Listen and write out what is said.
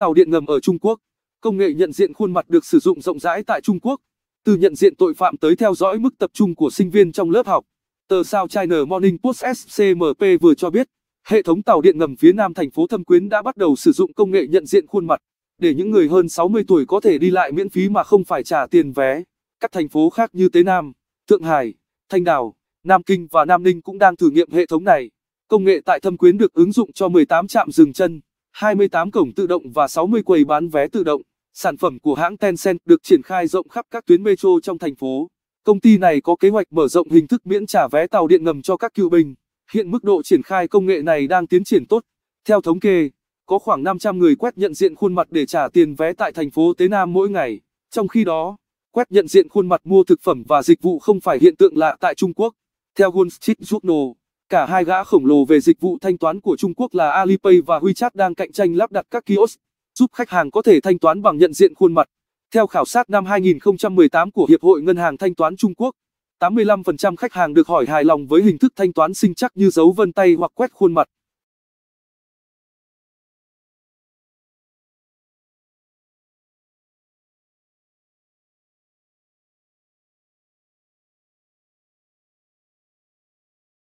tàu điện ngầm ở Trung Quốc. Công nghệ nhận diện khuôn mặt được sử dụng rộng rãi tại Trung Quốc, từ nhận diện tội phạm tới theo dõi mức tập trung của sinh viên trong lớp học. Tờ sao China Morning Post SCMP vừa cho biết, hệ thống tàu điện ngầm phía nam thành phố Thâm Quyến đã bắt đầu sử dụng công nghệ nhận diện khuôn mặt để những người hơn 60 tuổi có thể đi lại miễn phí mà không phải trả tiền vé. Các thành phố khác như Tế Nam, Thượng Hải, Thanh Đào, Nam Kinh và Nam Ninh cũng đang thử nghiệm hệ thống này. Công nghệ tại Thâm Quyến được ứng dụng cho 18 trạm dừng chân. 28 cổng tự động và 60 quầy bán vé tự động. Sản phẩm của hãng Tencent được triển khai rộng khắp các tuyến metro trong thành phố. Công ty này có kế hoạch mở rộng hình thức miễn trả vé tàu điện ngầm cho các cựu binh. Hiện mức độ triển khai công nghệ này đang tiến triển tốt. Theo thống kê, có khoảng 500 người quét nhận diện khuôn mặt để trả tiền vé tại thành phố Tế Nam mỗi ngày. Trong khi đó, quét nhận diện khuôn mặt mua thực phẩm và dịch vụ không phải hiện tượng lạ tại Trung Quốc. Theo Wall Street Journal, Cả hai gã khổng lồ về dịch vụ thanh toán của Trung Quốc là Alipay và WeChat đang cạnh tranh lắp đặt các kiosk, giúp khách hàng có thể thanh toán bằng nhận diện khuôn mặt. Theo khảo sát năm 2018 của Hiệp hội Ngân hàng Thanh toán Trung Quốc, 85% khách hàng được hỏi hài lòng với hình thức thanh toán sinh chắc như dấu vân tay hoặc quét khuôn mặt.